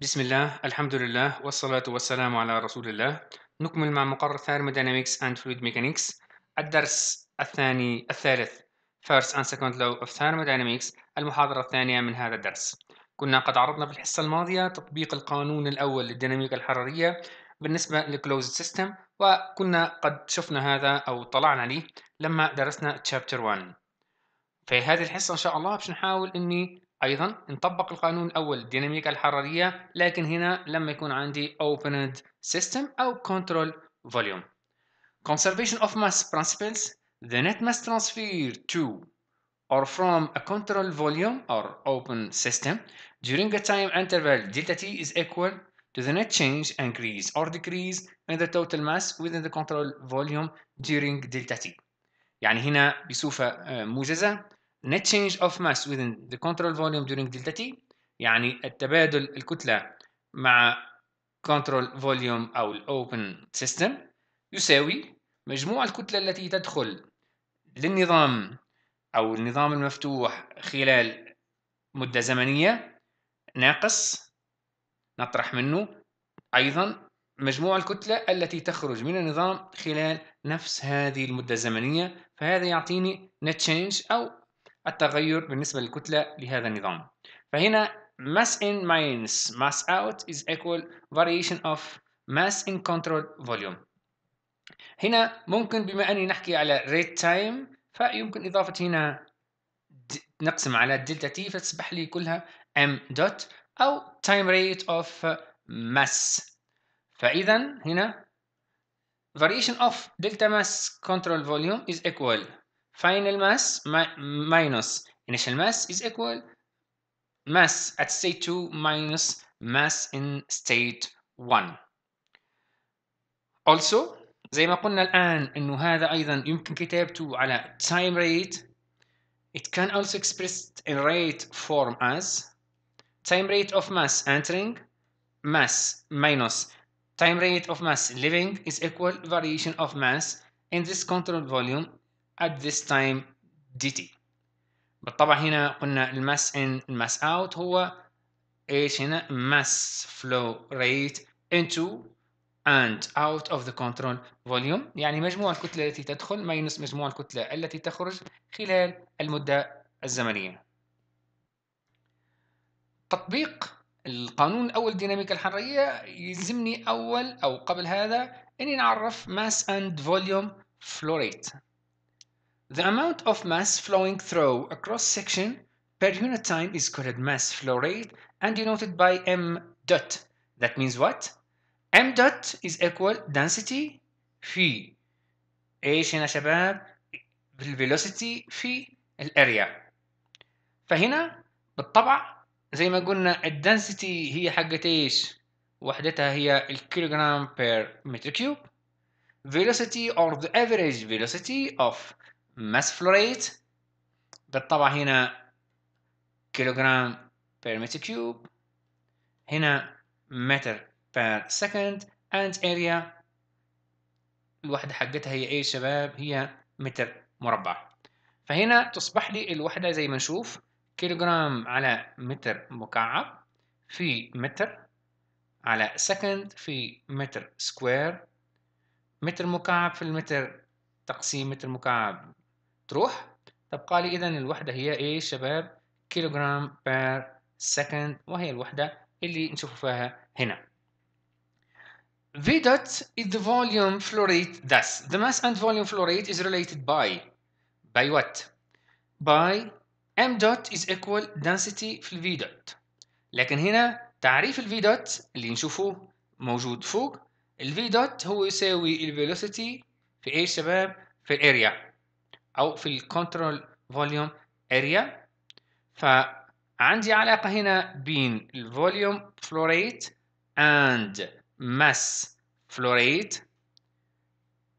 بسم الله الحمد لله والصلاة والسلام على رسول الله نكمل مع مقرر Thermodynamics and Fluid Mechanics الدرس الثاني الثالث First and Second Law of Thermodynamics المحاضرة الثانية من هذا الدرس كنا قد عرضنا في الحصة الماضية تطبيق القانون الأول للديناميكا الحرارية بالنسبة للكلوزد سيستم وكنا قد شفنا هذا أو طلعنا عليه لما درسنا Chapter 1 في هذه الحصة إن شاء الله باش نحاول إني أيضا نطبق القانون الأول الديناميكا الحرارية لكن هنا لما يكون عندي opened system أو control volume conservation of mass principles the net mass transfer to or from a control volume or open system during a time interval delta t is equal to the net change increase or decrease in the total mass within the control volume during delta t يعني هنا بصفة موجزة net change of mass within the control volume during delta t يعني التبادل الكتلة مع control volume أو open system يساوي مجموع الكتلة التي تدخل للنظام أو النظام المفتوح خلال مدة زمنية ناقص نطرح منه أيضا مجموع الكتلة التي تخرج من النظام خلال نفس هذه المدة الزمنية فهذا يعطيني net change أو التغير بالنسبة للكتلة لهذا النظام فهنا mass in minus mass out is equal variation of mass in control volume هنا ممكن بما أني نحكي على rate time فيمكن إضافة هنا نقسم على دلتا تي فتصبح لي كلها m dot أو time rate of mass فإذا هنا variation of delta mass control volume is equal final mass mi minus initial mass is equal mass at state 2 minus mass in state 1 also زي ما قلنا الآن إنه هذا أيضا يمكن كتابته على time rate it can also expressed in rate form as time rate of mass entering mass minus time rate of mass leaving is equal variation of mass in this control volume at this time dt بالطبع هنا قلنا الماس in الماس out هو ايش هنا mass flow rate into and out of the control volume يعني مجموع الكتلة التي تدخل ماينس مجموع الكتلة التي تخرج خلال المدة الزمنية تطبيق القانون الاول ديناميكا الحرارية يلزمني أول أو قبل هذا إني نعرف mass and volume flow rate The amount of mass flowing through a cross-section per unit time is called mass flow rate and denoted by m dot. That means what? m dot is equal density phi, ايش هنا شباب؟ الفيلوسيتي في الاريا. فهنا بالطبع زي ما قلنا الدنسيتي هي حقت ايش؟ وحدتها هي الكيلوغرام بير متر كيوب velocity or the average velocity of ماسفلوريت بالطبع هنا كيلوغرام بير متر كيوب هنا متر بير سكند and area الوحدة حقتها هي ايه شباب هي متر مربع فهنا تصبح لي الوحدة زي ما نشوف كيلوغرام على متر مكعب في متر على سكند في متر سكوير متر مكعب في المتر تقسيم متر مكعب تروح تبقى لي إذا الوحدة هي إيه شباب كيلوغرام بير سكند وهي الوحدة اللي فيها هنا V dot is the volume flow rate thus. The mass and volume flow rate is related by by what? By M dot is equal density في V dot. لكن هنا تعريف ال V dot اللي نشوفه موجود فوق ال V dot هو يساوي ال velocity في ايه شباب؟ في area او في الكنترول فوليوم اريا فعندي علاقه هنا بين الفوليوم فلوريت اند ماس فلوريت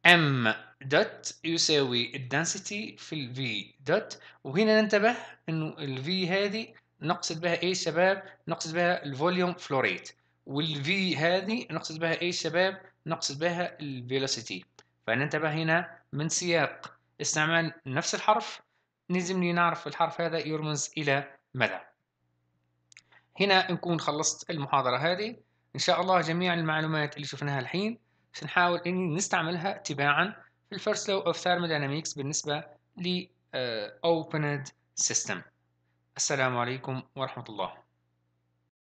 ام دوت يساوي الدنسيتي في الفي دوت وهنا ننتبه انه الفي هذه نقصد بها ايه شباب نقصد بها الفوليوم فلوريت والفي هذه نقصد بها ايه شباب نقصد بها الفيلوسيتي فننتبه هنا من سياق استعمال نفس الحرف لازمني نعرف الحرف هذا يرمز إلى ماذا هنا نكون خلصت المحاضرة هذه إن شاء الله جميع المعلومات اللي شفناها الحين سنحاول إني نستعملها تباعا في الفيرست لو أوف ثيرموداينامكس بالنسبة لـ uh, open system السلام عليكم ورحمة الله